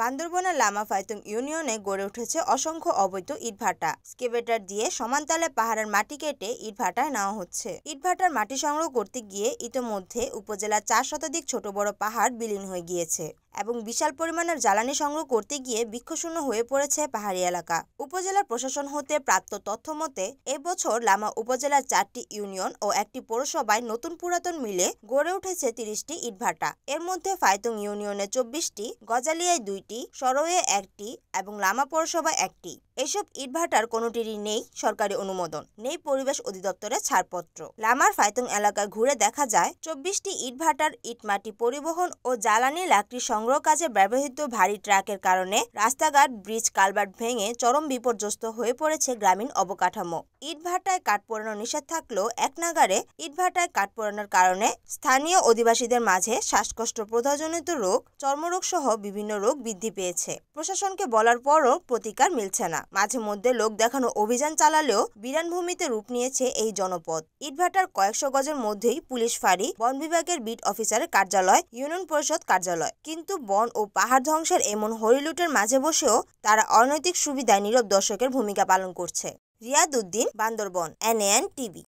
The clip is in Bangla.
বান্দরবনের লামা ফাইতুং ইউনিয়নে গড়ে উঠেছে অসংখ্য অবৈধ ইটভাটা স্কেবেটার দিয়ে সমানতালে পাহাড়ের মাটি কেটে ইটভাটায় নেওয়া হচ্ছে ইটভাটার মাটি সংগ্রহ করতে গিয়ে ইতোমধ্যে উপজেলার চার শতাধিক ছোট বড় পাহাড় বিলীন হয়ে গিয়েছে এবং বিশাল পরিমাণের জ্বালানি সংগ্রহ করতে গিয়ে বৃক্ষশূন্য হয়ে পড়েছে পাহাড়ি এলাকা উপজেলার প্রশাসন হতে প্রাপ্ত তথ্য মতে এবছর লামা উপজেলার চারটি ইউনিয়ন ও একটি পৌরসভায় নতুন পুরাতন মিলে গড়ে উঠেছে তিরিশটি ইটভাটা এর মধ্যে ফায়তুং ইউনিয়নে চব্বিশটি গজালিয়ায় দুইটি সরোয়ে একটি এবং লামা পৌরসভা একটি এসব ইটভাটার কোনোটিরই নেই সরকারি অনুমোদন নেই পরিবেশ অধিদপ্তরের ছাড়পত্র লামার ফাইতং এলাকায় ঘুরে দেখা যায় চব্বিশটি ইটভাটার ইটমাটি পরিবহন ও জ্বালানি লাকড়ি সংগ্রহ কাজে ব্যবহৃত ভারী ট্রাকের কারণে রাস্তাঘাট ব্রিজ কালভার্ট ভেঙে চরম বিপর্যস্ত হয়ে পড়েছে গ্রামীণ অবকাঠামো ইটভাটায় কাঠ পোড়ানো নিষেধ থাকলেও একনাগারে ইটভাটায় কাঠ পোড়ানোর কারণে স্থানীয় অধিবাসীদের মাঝে শ্বাসকষ্ট প্রধাজনিত রোগ চর্মরোগ সহ বিভিন্ন রোগ বৃদ্ধি পেয়েছে প্রশাসনকে বলার পরও প্রতিকার মিলছে না মাঝে মধ্যে লোক দেখানো অভিযান চালালেও বিরানভূমিতে রূপ নিয়েছে এই জনপদ ইটভাটার কয়েকশো গজের মধ্যেই পুলিশ ফাঁড়ি বন বিভাগের বিট অফিসারের কার্যালয় ইউনিয়ন পরিষদ কার্যালয় কিন্তু বন ও পাহাড় ধ্বংসের এমন হরিলুটের মাঝে বসেও তারা অনৈতিক সুবিধায় নীরব দর্শকের ভূমিকা পালন করছে রিয়াদ উদ্দিন বান্দরবন এনএন টিভি